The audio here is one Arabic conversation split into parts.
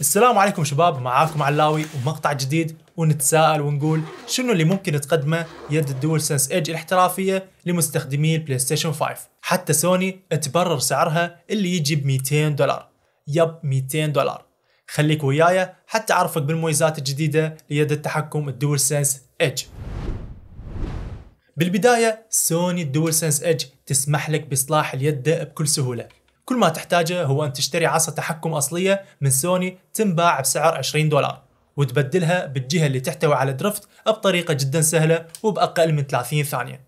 السلام عليكم شباب معاكم علاوي ومقطع جديد ونتساءل ونقول شنو اللي ممكن تقدمه يد الدول سنس ايج الاحترافيه لمستخدمي البلاي ستيشن 5 حتى سوني تبرر سعرها اللي يجي ب 200 دولار يب 200 دولار خليك وياي حتى اعرفك بالمميزات الجديده ليد التحكم الدول سنس ايج بالبدايه سوني الدول سنس ايج تسمح لك باصلاح اليد بكل سهوله كل ما تحتاجه هو أن تشتري عصا تحكم أصلية من سوني تنباع بسعر 20 دولار وتبدلها بالجهة اللي تحتوي على درفت بطريقة جدا سهلة وبأقل من 30 ثانية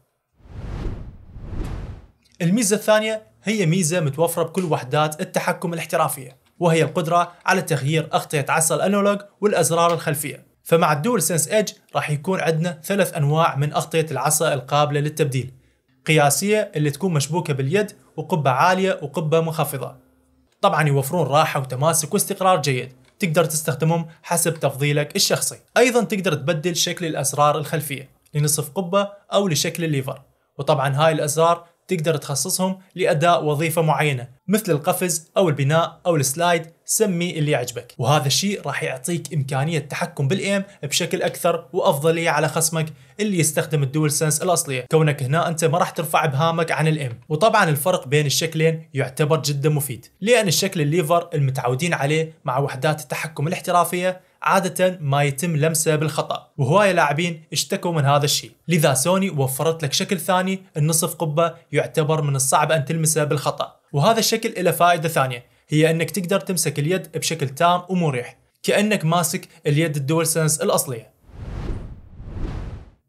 الميزة الثانية هي ميزة متوفرة بكل وحدات التحكم الاحترافية وهي القدرة على تغيير أغطية عصا الأنالوج والأزرار الخلفية فمع الدول سنس ايدج راح يكون عندنا ثلاث أنواع من أغطية العصا القابلة للتبديل قياسية اللي تكون مشبوكة باليد وقبة عالية وقبة منخفضة طبعا يوفرون راحة وتماسك واستقرار جيد تقدر تستخدمهم حسب تفضيلك الشخصي أيضا تقدر تبدل شكل الأسرار الخلفية لنصف قبة أو لشكل الليفر وطبعا هاي الأسرار تقدر تخصصهم لأداء وظيفة معينة مثل القفز أو البناء أو السلايد سمي اللي يعجبك وهذا الشيء راح يعطيك إمكانية التحكم بالإيم بشكل أكثر وأفضلية على خصمك اللي يستخدم الدول سنس الأصلية كونك هنا أنت ما راح ترفع بهامك عن الإيم وطبعا الفرق بين الشكلين يعتبر جدا مفيد لأن الشكل الليفر المتعودين عليه مع وحدات التحكم الاحترافية عادة ما يتم لمسه بالخطأ وهواية لاعبين اشتكوا من هذا الشيء لذا سوني وفرت لك شكل ثاني النصف قبة يعتبر من الصعب أن تلمسه بالخطأ وهذا الشكل له فائدة ثانية هي أنك تقدر تمسك اليد بشكل تام ومريح كأنك ماسك اليد الدول سنس الأصلية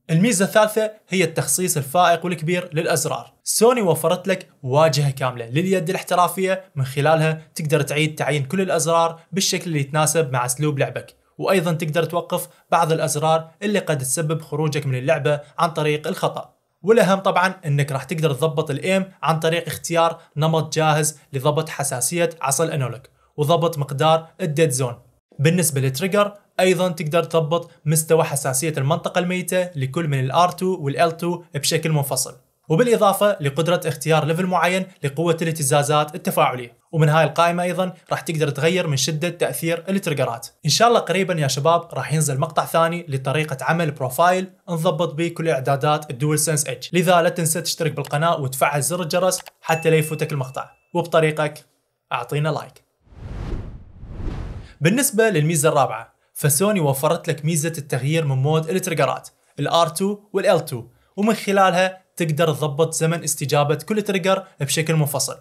الميزة الثالثة هي التخصيص الفائق والكبير للأزرار سوني وفرت لك واجهة كاملة لليد الاحترافية من خلالها تقدر تعيد تعيين كل الأزرار بالشكل اللي يتناسب مع أسلوب لعبك وأيضا تقدر توقف بعض الأزرار اللي قد تسبب خروجك من اللعبة عن طريق الخطأ والاهم طبعا انك راح تقدر تضبط الايم عن طريق اختيار نمط جاهز لضبط حساسيه عصا الانولك وضبط مقدار الديد زون بالنسبه للتريجر ايضا تقدر تضبط مستوى حساسيه المنطقه الميته لكل من الار2 والال2 بشكل منفصل وبالإضافة لقدرة اختيار ليفل معين لقوة الاهتزازات التفاعلية ومن هاي القائمة أيضا راح تقدر تغير من شدة تأثير التريجرات إن شاء الله قريبا يا شباب راح ينزل مقطع ثاني لطريقة عمل بروفايل نضبط به كل إعدادات الدول سنس إج لذا لا تنسى تشترك بالقناة وتفعل زر الجرس حتى لا يفوتك المقطع وبطريقك أعطينا لايك بالنسبة للميزة الرابعة فسوني وفرت لك ميزة التغيير من مود التريجرات r 2 l 2 ومن خلالها تقدر تضبط زمن استجابة كل تريجر بشكل منفصل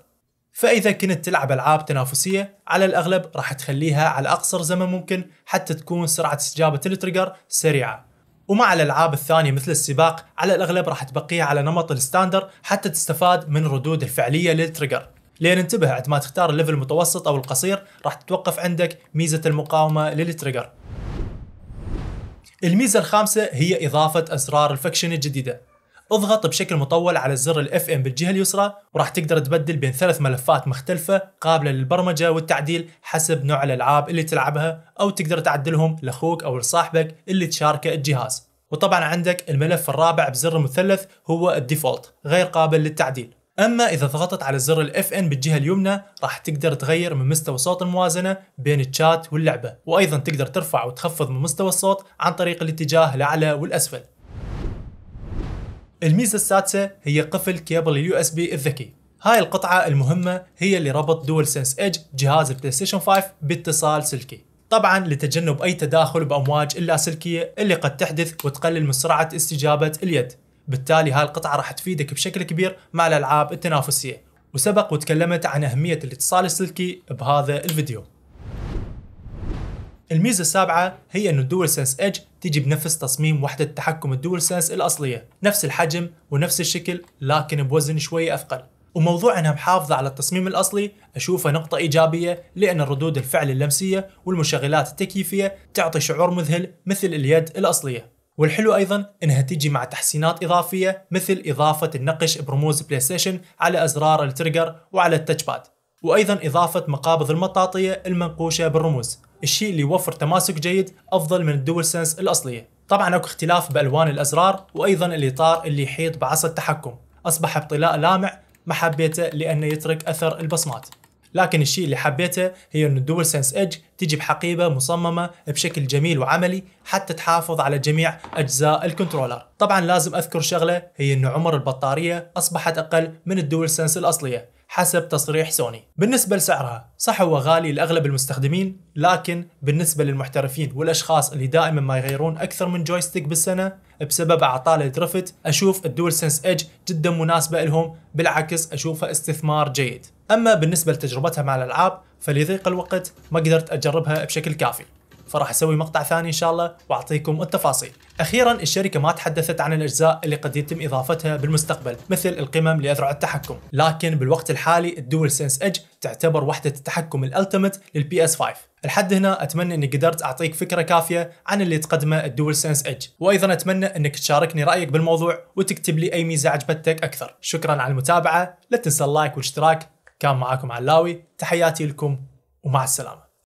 فإذا كنت تلعب ألعاب تنافسية على الأغلب راح تخليها على أقصر زمن ممكن حتى تكون سرعة استجابة التريجر سريعة ومع الألعاب الثانية مثل السباق على الأغلب راح تبقيها على نمط الستاندر حتى تستفاد من ردود الفعلية للتريجر لين انتبه عندما تختار الليفل المتوسط أو القصير راح تتوقف عندك ميزة المقاومة للتريجر الميزة الخامسة هي إضافة أزرار الفكشن الجديدة اضغط بشكل مطول على زر الاف ام بالجهه اليسرى وراح تقدر تبدل بين ثلاث ملفات مختلفه قابله للبرمجه والتعديل حسب نوع الالعاب اللي تلعبها او تقدر تعدلهم لاخوك او لصاحبك اللي تشاركه الجهاز وطبعا عندك الملف الرابع بزر المثلث هو الديفولت غير قابل للتعديل اما اذا ضغطت على زر الاف ان بالجهه اليمنى راح تقدر تغير من مستوى صوت الموازنه بين الشات واللعبه وايضا تقدر ترفع وتخفض من مستوى الصوت عن طريق الاتجاه الاعلى والاسفل الميزة السادسة هي قفل كيبل اليو اس بي الذكي هاي القطعة المهمة هي اللي ربط دول سنس ايدج جهاز البلاي ستيشن 5 باتصال سلكي طبعا لتجنب اي تداخل بامواج اللاسلكية اللي قد تحدث وتقلل من سرعة استجابة اليد بالتالي هاي القطعة راح تفيدك بشكل كبير مع الالعاب التنافسية وسبق وتكلمت عن اهمية الاتصال السلكي بهذا الفيديو الميزة السابعة هي أنه الدول سنس إيدج تيجي بنفس تصميم وحدة تحكم الدول سنس الأصلية نفس الحجم ونفس الشكل لكن بوزن شوي أثقل وموضوع انها محافظة على التصميم الاصلي اشوفه نقطة ايجابية لان ردود الفعل اللمسية والمشغلات التكييفية تعطي شعور مذهل مثل اليد الاصلية. والحلو ايضا انها تيجي مع تحسينات اضافية مثل اضافة النقش برموز بلاي ستيشن على ازرار التريجر وعلى التاتش باد. وايضا اضافه مقابض المطاطيه المنقوشه بالرموز الشيء اللي يوفر تماسك جيد افضل من الدول سنس الاصليه طبعا اكو اختلاف بالوان الازرار وايضا الاطار اللي يحيط بعصا التحكم اصبح بطلاء لامع ما حبيته لانه يترك اثر البصمات لكن الشيء اللي حبيته هي ان الدول سنس ايدج تجي بحقيبه مصممه بشكل جميل وعملي حتى تحافظ على جميع اجزاء الكنترولر طبعا لازم اذكر شغله هي ان عمر البطاريه اصبحت اقل من الدول سنس الاصليه حسب تصريح سوني بالنسبة لسعرها صح هو غالي لأغلب المستخدمين لكن بالنسبة للمحترفين والأشخاص اللي دائما ما يغيرون أكثر من جويستيك بالسنة بسبب أعطال درفت أشوف الدول سنس إيدج جدا مناسبة لهم بالعكس أشوفها استثمار جيد أما بالنسبة لتجربتها مع الألعاب فليضيق الوقت ما قدرت أجربها بشكل كافي فراح اسوي مقطع ثاني ان شاء الله واعطيكم التفاصيل. اخيرا الشركه ما تحدثت عن الاجزاء اللي قد يتم اضافتها بالمستقبل مثل القمم لاذرع التحكم، لكن بالوقت الحالي الدول سنس ايدج تعتبر وحده التحكم الالتيميت للبي اس 5. لحد هنا اتمنى اني قدرت اعطيك فكره كافيه عن اللي تقدمه الدول سنس ايدج، وايضا اتمنى انك تشاركني رايك بالموضوع وتكتب لي اي ميزه عجبتك اكثر. شكرا على المتابعه، لا تنسى اللايك والاشتراك، كان معاكم علاوي، تحياتي لكم ومع السلامه.